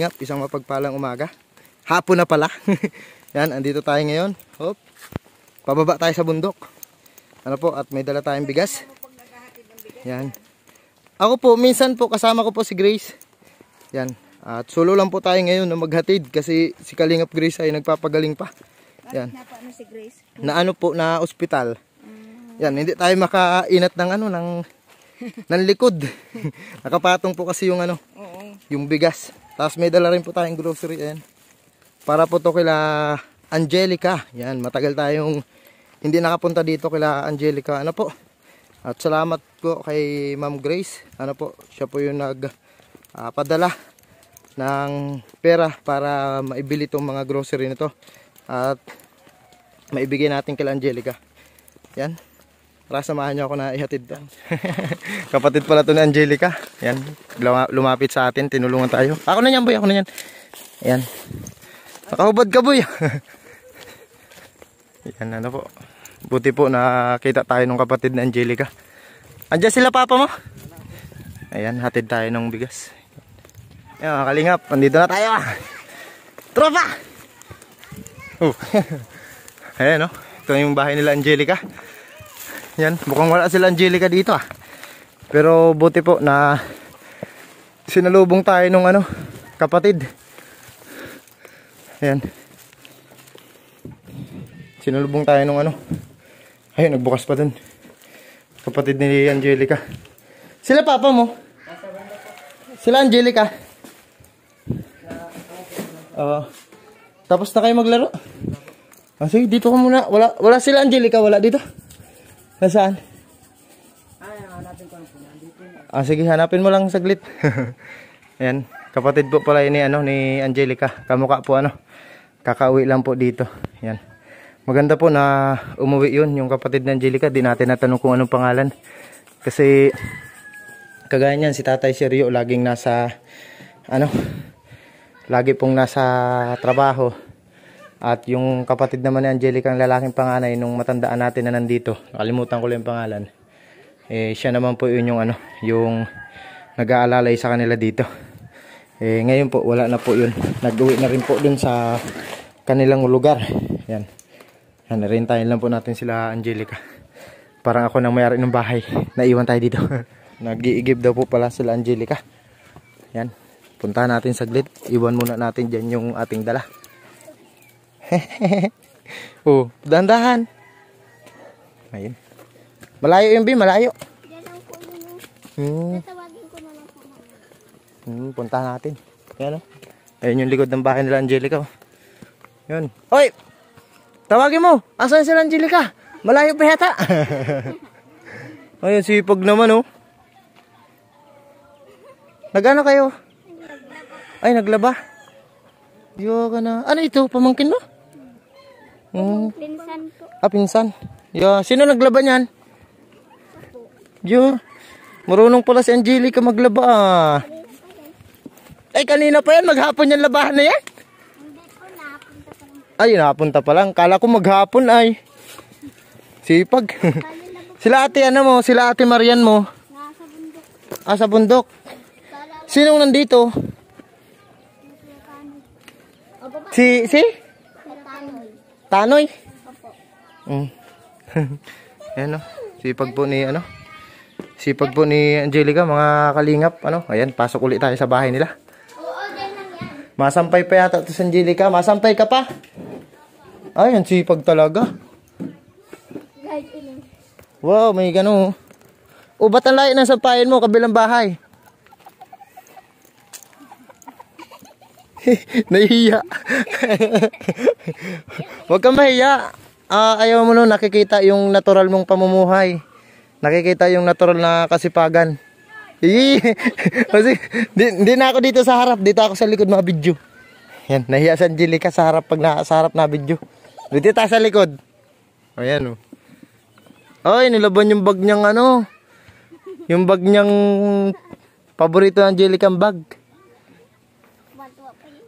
kalingap, isang mapagpalang umaga. Hapon na pala. Yan, andito tayo ngayon. Hop. Pababa tayo sa bundok. Ano po, at may dala tayong bigas. Yan. Ako po, minsan po, kasama ko po si Grace. Yan. At solo lang po tayo ngayon na maghatid kasi si Kalingap Grace ay nagpapagaling pa. Yan. Napaano si Grace? Na ano po, na ospital. Yan, hindi tayo makainat ng ano, ng, ng likod. Nakapatong po kasi yung ano, yung bigas. Tapos may dala rin po tayong grocery yan. Para po to kila Angelica. Yan, matagal tayong hindi nakapunta dito kila Angelica. Ano po? At salamat po kay Ma'am Grace. Ano po? Siya po yung nagpadala uh, ng pera para maibili itong mga grocery nito. At maibigay natin kila Angelica. Yan. Tara, samahan niyo ako na ihatid to. Kapatid pala to ni Angelica. Yan, lumapit sa atin, tinulungan tayo. Ako na niyan, boy, ako na yan. Yan. Nakahubad ka, boy. yan, ano po. Buti po, nakita tayo ng kapatid ni Angelica. Andiyan sila, papa mo. Ayan, hatid tayo ng bigas. Ayan, kalingap, nandito na tayo. Tropa! Oh. Ayan, no? Oh. Ito yung bahay nila, Angelica. Yan, mukhang wala sila Angelica dito ah. Pero buti po na sinalubong tayo nung ano, kapatid. Ayan. Sinalubong tayo nung ano. Ayun, nagbukas pa dun. Kapatid ni Angelica. Sila papa mo? Sila Angelica? Oo. Uh, tapos na kayo maglaro? Ah, sige, dito ka muna. Wala, wala sila Angelica, wala dito. Nasaan? Ay, hanapin ko lang po. Nandito Ah, sige, hanapin mo lang saglit. Ayan, kapatid po pala ni, ano, ni Angelica. Kamukha po, ano. Kakauwi lang po dito. Ayan. Maganda po na umuwi yun, yung kapatid ni Angelica. Di natin natanong kung anong pangalan. Kasi, kagaya niyan, si Tatay Seryo laging nasa, ano, lagi pong nasa trabaho. At yung kapatid naman ni Angelica, ang lalaking panganay, nung matandaan natin na nandito, nakalimutan ko lang yung pangalan, eh, siya naman po yun yung, ano, yung nag-aalalay sa kanila dito. Eh, ngayon po, wala na po yun. Nag-uwi na rin po dun sa kanilang lugar. Yan. Yan, rentahin lang po natin sila Angelica. Parang ako nang mayari ng bahay. Naiwan tayo dito. Nag-iigib daw po pala sila Angelica. Yan. Puntahan natin saglit. Iwan muna natin diyan yung ating dala. oh, dandahan. Ayun. Malayo yung bin, malayo. Hmm. Hmm, puntahan natin. Ayan o. Oh. Ayan yung likod ng bahay nila Angelica. Oh. Yun. Hoy! Tawagin mo! Asan si Angelica? Malayo pa yata. Ayun, sipag naman oh. Nagano kayo? Ay, naglaba. Yo ka na. Ano ito? Pamangkin mo? Hmm. Pinsan po. Ah, pinsan. Yo, sino naglaba niyan? Yo. Marunong pala si Angelica maglaba ah. Ay, kanina pa yan. Maghapon yan labahan na yan? Hindi po, pa lang. Ay, napunta pa lang. Kala ko maghapon ay. Sipag. sila ate ano mo, sila ate Marian mo. Nasa bundok. Ah, sa bundok. Sinong nandito? Si, si? Tanoy? Opo. Mm. ano? no? Sipag po ni, ano? Sipag po ni Angelica, mga kalingap, ano? Ayun, pasok ulit tayo sa bahay nila. Oo, dyan lang yan. Masampay pa yata ito si Angelica. Masampay ka pa? Ayun, ang sipag talaga. Wow, may gano'n. O, ba't ang layo ng sampayan mo, kabilang bahay? Nahihiya. Huwag kang mahiya. Uh, ayaw mo nun, nakikita yung natural mong pamumuhay. Nakikita yung natural na kasipagan. Hindi di, na ako dito sa harap. Dito ako sa likod mga video. Yan, nahiya sa Angelica sa harap pag na, sa harap na video. Dito tayo sa likod. O yan o. Oh. Ay, nilaban yung bag niyang ano. Yung bag niyang paborito ng Angelica bag.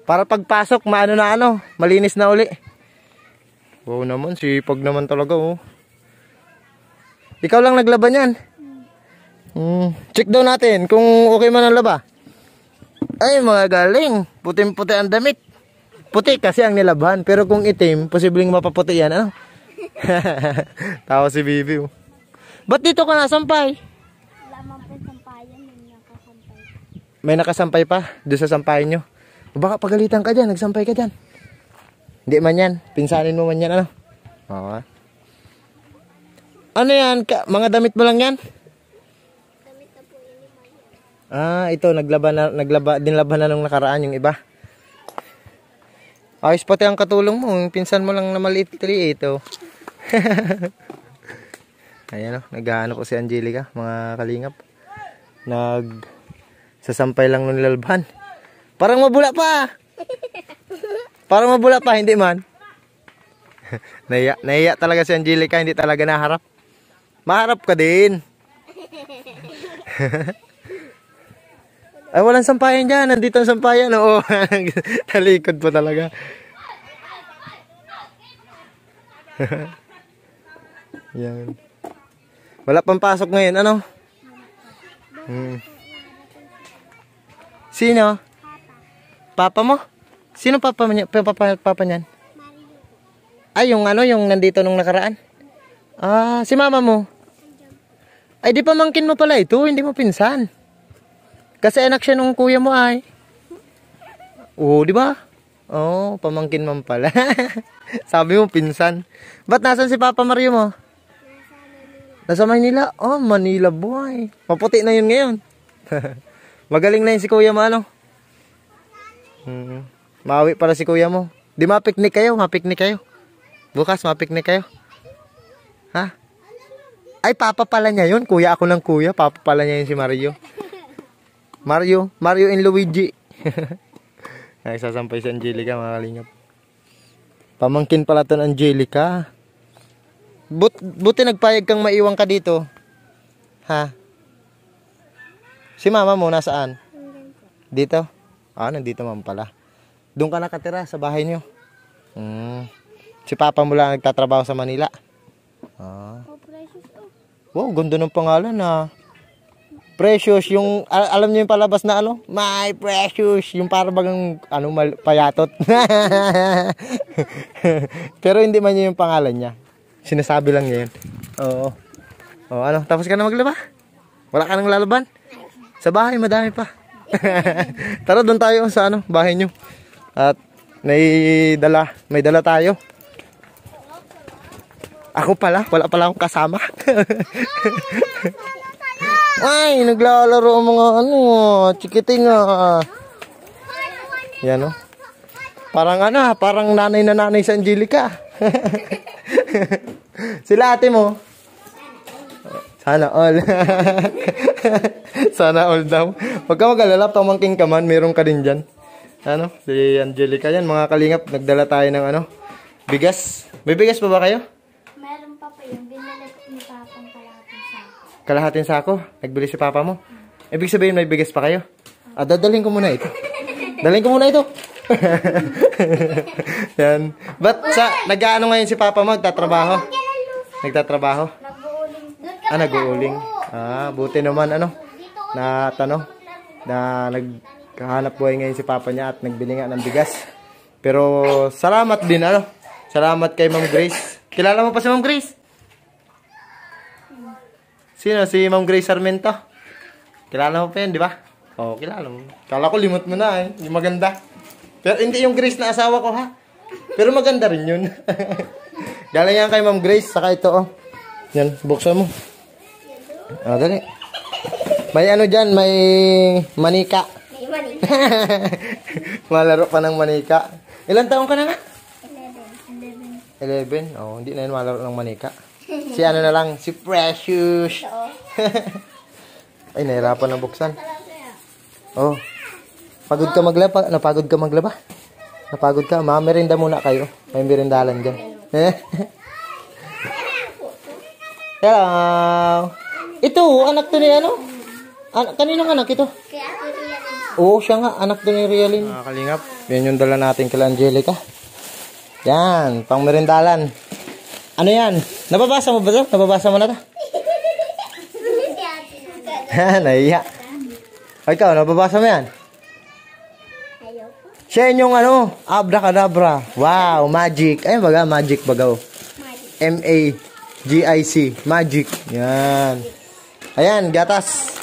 Para pagpasok, maano na ano, malinis na uli. Wow naman, sipag naman talaga oh. Ikaw lang naglaban niyan. Mm, check daw natin kung okay man ang laba. Ay, mga galing. Puting-puti ang damit. Puti kasi ang nilabhan. Pero kung itim, posibleng mapaputi yan. Ano? Tawa si Bibi. Oh. Ba't dito ka nasampay? Wala man po sampayan. May nakasampay pa doon sa sampayan nyo. Baka pagalitan ka dyan, nagsampay ka dyan. Hindi man yan. Pinsanin mo man yan, ano? Oo. Ano yan? Ka mga damit mo lang yan? Damit na po yun. Ah, ito. Naglaba na, naglaba, dinlaba na nung nakaraan yung iba. Ayos pati ang katulong mo. Yung pinsan mo lang na maliit-liit, eh, oh. Ayan, oh. Nag-ano ko si Angelica, mga kalingap. Nag... Sasampay lang nung lalban. Parang mabula pa. Parang mabula pa, hindi man. naiya, naiya talaga si Angelica, hindi talaga naharap. Maharap ka din. Ay, walang sampayan dyan. Nandito ang sampayan. Oo, talikod po talaga. Yan. Wala pang pasok ngayon. Ano? Hmm. Sino? Papa mo? Sino papa, mo niya, papa, papa niyan? Ay, yung ano, yung nandito nung nakaraan? Ah, si mama mo? Ay, di pa pamangkin mo pala ito, hindi mo pinsan. Kasi anak siya nung kuya mo ay. Oo, oh, di ba? Oo, oh, pamangkin man pala. Sabi mo, pinsan. Ba't nasan si Papa Mario mo? Nasa Manila. Nasa Manila? Oh, Manila boy. Maputi na yun ngayon. Magaling na yun si kuya Mano. ano? Mm. Mm-hmm. Mawi para si kuya mo. Di mapiknik kayo, mapiknik kayo. Bukas mapiknik kayo. Ha? Ay, papa pala niya yun. Kuya ako ng kuya. Papa pala niya yun si Mario. Mario. Mario and Luigi. Nagsasampay si Angelica, mga kalingap. Pamangkin pala to Angelica. But, buti nagpayag kang maiwan ka dito. Ha? Si mama mo, nasaan? Dito? Ah, nandito man pala. Doon ka nakatira sa bahay niyo. Mm. Si Papa mo lang nagtatrabaho sa Manila. Ah. Oh, precious. Oh. Wow, ganda ng pangalan na. Ah. Precious, yung al alam niyo yung palabas na ano? My Precious, yung para bagang ano mal, payatot. Pero hindi man niya yung pangalan niya. Sinasabi lang niya yun. Oo. Oh, ano, tapos ka na maglaba? Wala ka nang lalaban? Sa bahay, madami pa. Tara doon tayo sa ano, bahay nyo. At may dala, may dala tayo. Ako pala, wala pala akong kasama. Ay, naglalaro ang mga ano, chikiting ah. Yan oh. Parang ano, ah, parang nanay na nanay sa Angelica. Sila ate mo. Sana all. Sana all daw. Huwag ka mag-alala, pamangking ka man, meron ka din dyan. Ano, si Angelica yan, mga kalingap, nagdala tayo ng ano, bigas. May bigas pa ba kayo? Meron pa pa yung binili ni Papa ng kalahating sako. Kalahating sako? Nagbili si Papa mo? Ibig sabihin may bigas pa kayo? Ah, dadalhin ko muna ito. Dalhin ko muna ito. Yan. But sa nag-aano ngayon si Papa mo, nagtatrabaho? Nagtatrabaho? Nag-uuling. Ah, nag-uuling. Ah, buti naman ano na tano na nagkahanap buhay ngayon si papa niya at nagbili nga ng bigas. Pero salamat din ano. Salamat kay Ma'am Grace. Kilala mo pa si Ma'am Grace? Sino? Si Ma'am Grace Sarmento. Kilala mo pa yun, di ba? Oo, oh, kilala mo. Kala ko limot mo na eh. Yung maganda. Pero hindi yung Grace na asawa ko ha. Pero maganda rin yun. Dala yan kay Ma'am Grace. Saka ito oh. Yan, buksan mo. Ah, dali. May ano dyan, may manika. May manika. malaro pa ng manika. Ilan taong ka na nga? 11. 11? Oo, oh, hindi na yun malaro ng manika. si ano na lang, si Precious. Ay, nahirapan na buksan. Oh. Pagod ka maglaba? Napagod ka maglaba? Napagod ka? Mamerinda muna kayo. May merindalan dyan. Hello. Ito, anak to ni ano? An kanino anak ito? Kaya ako Oo, siya nga. Anak din ni Rialin. Mga ah, kalingap, yan yung dala natin kay Angelica. Yan, pang merindalan. Ano yan? Nababasa mo ba ito? Nababasa mo na ito? Naiya. O ikaw, nababasa mo yan? Ayoko. Siya yung ano, abracadabra. Wow, magic. Ay, baga, magic bagaw. M-A-G-I-C. Magic. Yan. Ayan, gatas.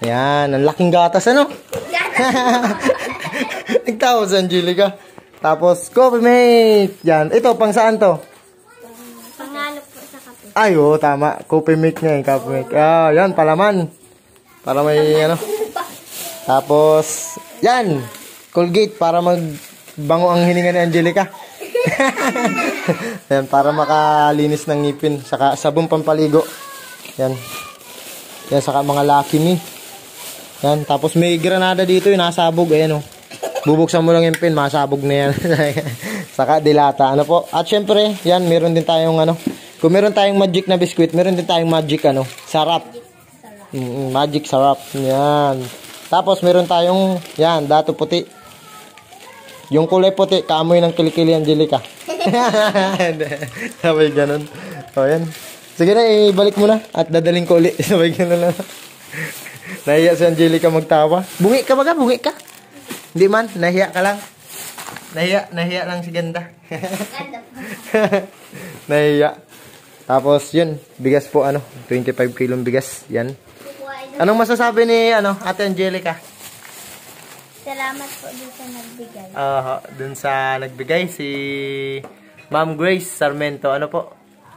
Ayan, ang laking gatas, ano? Nagtawa si Angelica. Tapos, coffee mate. Yan. Ito, pang saan to? Pangalap po sa kape. Ay, oo, tama. Coffee mate niya yung eh, coffee mate. Ah, yan, palaman. Para may, ano. Tapos, yan. Colgate para magbango ang hininga ni Angelica. yan, para makalinis ng ngipin. Saka sabon pampaligo. Yan. Yan, saka mga lucky me. Yan, tapos may granada dito yung eh, nasabog. Ayan o. Oh. Bubuksan mo lang yung pin, masabog na yan. Saka dilata. Ano po? At syempre, yan, meron din tayong ano. Kung meron tayong magic na biskuit, meron din tayong magic ano, sarap. Mm, magic sarap. Yan. Tapos meron tayong, yan, dato puti. Yung kulay puti, kamoy ng kilikili Angelica. Sabay ganun. O, yan. Sige na, ibalik mo na. At dadaling ko ulit. Sabay ganun na. Nahiya si Angelica magtawa. Bungi ka baga, bungi ka. Hindi man, nahiya ka lang. Nahiya, nahiya lang si Ganda. nahiya. Tapos yun, bigas po ano, 25 kilong bigas, yan. Anong masasabi ni ano, Ate Angelica? Salamat po dun sa nagbigay. Oo, uh, dun sa nagbigay si Ma'am Grace Sarmento. Ano po?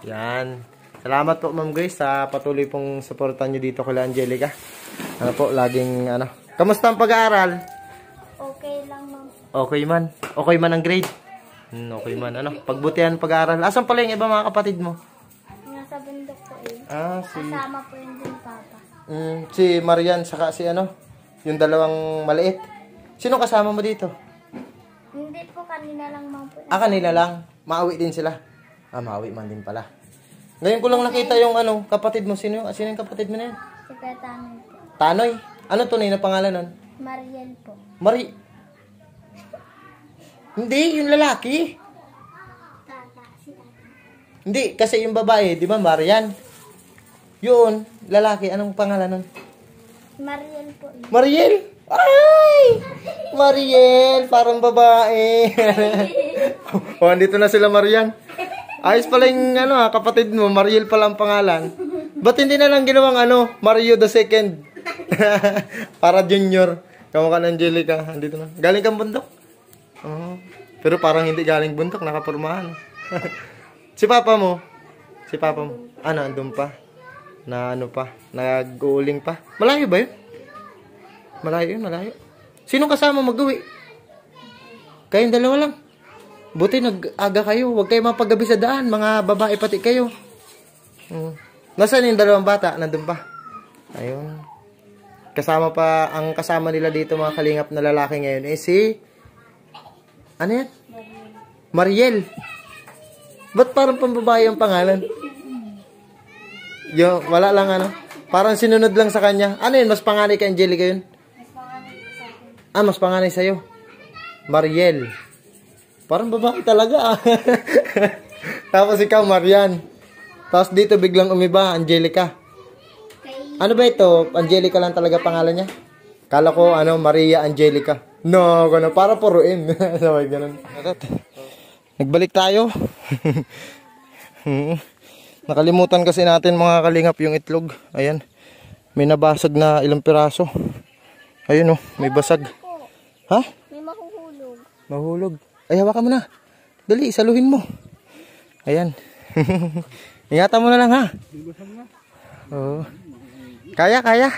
Yan. Salamat po ma'am guys sa patuloy pong suporta niyo dito kay Angelica. Ano po, laging ano. Kamusta ang pag-aaral? Okay lang ma'am. Okay man. Okay man ang grade? Hmm, okay man. Ano, pagbutihan pag-aaral. Asan pala yung iba mga kapatid mo? Nasa bundok ko eh. Ah, si... Kasama po 'yung din papa. Mm, si Marian saka si ano, yung dalawang maliit. Sino kasama mo dito? Hindi po, kanina lang ma'am Ah, kanila lang? Maawi din sila? Ah, maawi man din pala. Ngayon ko lang nakita yung ano, kapatid mo. Sino yung, sino yung kapatid mo na yan? Si Kuya Tanoy Ano tunay na pangalan nun? Mariel po. Mari... Hindi, yung lalaki. Tata, si Tata. Hindi, kasi yung babae, di ba Marian? Yun, lalaki, anong pangalan nun? Mariel po. Mariel? Ay! Mariel, parang babae. oh, andito na sila Marian. Ayos pala yung ano, ha, ah, kapatid mo, Mariel pala ang pangalan. Ba't hindi na lang ginawang ano, Mario the second? Para junior. Kamukha ng Angelica. Andito na. Galing kang bundok. Oh. Pero parang hindi galing bundok. Nakapurmahan. si papa mo. Si papa mo. Ano, ah, andun pa. Na ano pa. Nag-uuling pa. Malayo ba yun? Malayo yun, malayo. Sinong kasama mag-uwi? Kayong dalawa lang. Buti nag-aga kayo. Huwag kayo mapagabi sa daan. Mga babae pati kayo. Hmm. Nasaan yung dalawang bata? Nandun pa. Ayun. Kasama pa, ang kasama nila dito mga kalingap na lalaki ngayon eh si... Ano yan? Mariel. Ba't parang pambabae ang pangalan? Yo, wala lang ano. Parang sinunod lang sa kanya. Ano yun? Mas panganay kay Angelica yun? Mas panganay sa Ah, mas panganay sa'yo. Mariel. Mariel. Parang babae talaga ah. Tapos ikaw, Marian. Tapos dito biglang umiba, Angelica. Ano ba ito? Angelica lang talaga pangalan niya? Kala ko, ano, Maria Angelica. No, gano, para puruin. Sabay, ganun. Nagbalik tayo. Nakalimutan kasi natin mga kalingap yung itlog. Ayan. May nabasag na ilang piraso. Ayun oh, may basag. Ha? May mahuhulog. Mahulog. Ay, hawakan mo na. Dali, saluhin mo. Ayan. Ingatan mo na lang ha. Oo. Kaya, kaya.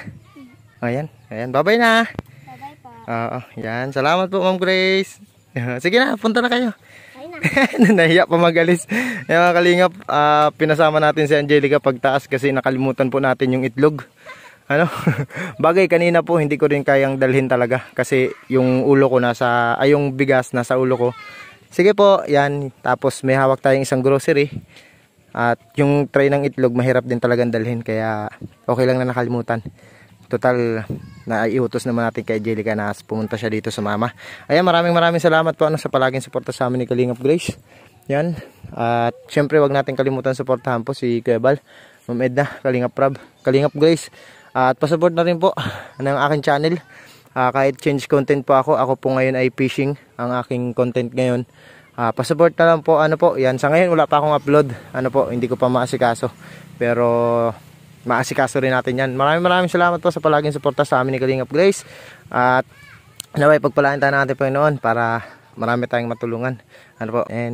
Ayan, ayan. Bye-bye na. Bye-bye po. Oo, yan. Salamat po, Ma'am Grace. Sige na, punta na kayo. Nahiya pa magalis. Ayan, mga kalingap, uh, pinasama natin si Angelica pagtaas kasi nakalimutan po natin yung itlog ano bagay kanina po hindi ko rin kayang dalhin talaga kasi yung ulo ko nasa ay yung bigas nasa ulo ko sige po yan tapos may hawak tayong isang grocery at yung tray ng itlog mahirap din talagang dalhin kaya okay lang na nakalimutan total na iutos naman natin kay Jelica na pumunta siya dito sa mama. Ayan, maraming maraming salamat po ano, sa palaging suporta sa amin ni Kaling of Grace. Yan. At syempre wag natin kalimutan suportahan po si Kuya Bal, Ma'am Edna, Kaling of Prab, of Grace. At pasupport na rin po ng aking channel. Uh, kahit change content po ako, ako po ngayon ay fishing ang aking content ngayon. Uh, pasupport na lang po, ano po, yan. Sa ngayon wala pa akong upload, ano po, hindi ko pa maasikaso. Pero maasikaso rin natin yan. Maraming maraming salamat po sa palaging suporta sa amin ni Kalingap Grace. At naway, pagpalaan tayo natin Panginoon para marami tayong matulungan. Ano po, and